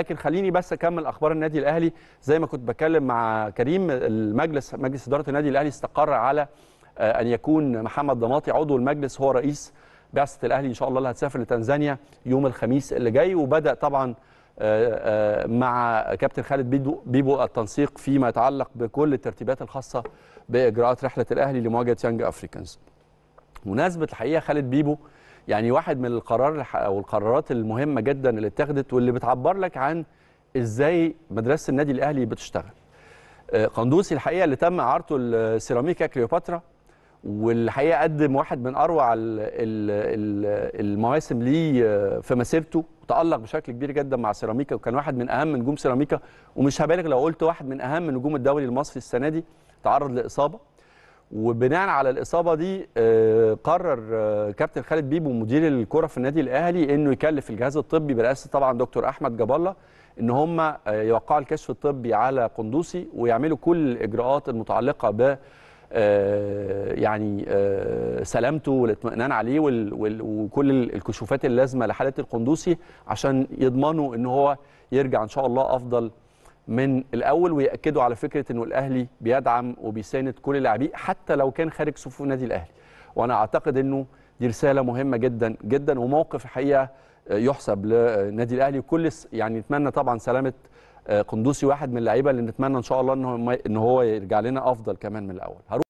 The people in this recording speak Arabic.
لكن خليني بس اكمل اخبار النادي الاهلي زي ما كنت بتكلم مع كريم المجلس مجلس اداره النادي الاهلي استقر على آه، ان يكون محمد ضماطي عضو المجلس هو رئيس بعثه الاهلي ان شاء الله اللي هتسافر لتنزانيا يوم الخميس اللي جاي وبدا طبعا آه، آه، مع كابتن خالد بيبو التنسيق فيما يتعلق بكل الترتيبات الخاصه باجراءات رحله الاهلي لمواجهه يانج افريكانز. مناسبه الحقيقه خالد بيبو يعني واحد من القرار او القرارات المهمه جدا اللي اتخذت واللي بتعبر لك عن ازاي مدرسه النادي الاهلي بتشتغل آه، قندوسي الحقيقه اللي تم اعارته السيراميكا كليوباترا والحقيقه قدم واحد من اروع المواسم ليه آه، في مسيرته وتالق بشكل كبير جدا مع سيراميكا وكان واحد من اهم نجوم سيراميكا ومش هبالغ لو قلت واحد من اهم نجوم الدوري المصري السنه دي تعرض لاصابه وبناء على الاصابه دي آه، قرر آه، كابتن خالد بيبو مدير الكره في النادي الاهلي انه يكلف الجهاز الطبي برئاسه طبعا دكتور احمد جاب الله ان هم آه، يوقعوا الكشف الطبي على قندوسي ويعملوا كل الاجراءات المتعلقه ب يعني سلامته والاطمئنان عليه وكل الكشوفات اللازمه لحاله القندوسي عشان يضمنوا ان هو يرجع ان شاء الله افضل من الاول وياكدوا على فكره انه الاهلي بيدعم وبيساند كل لاعبيه حتى لو كان خارج صفوف النادي الاهلي وانا اعتقد انه دي رساله مهمه جدا جدا وموقف الحقيقه يحسب للنادي الاهلي وكل يعني نتمنى طبعا سلامه آه، قندوسي واحد من اللعيبه اللي نتمنى ان شاء الله ان هو ان هو يرجع لنا افضل كمان من الاول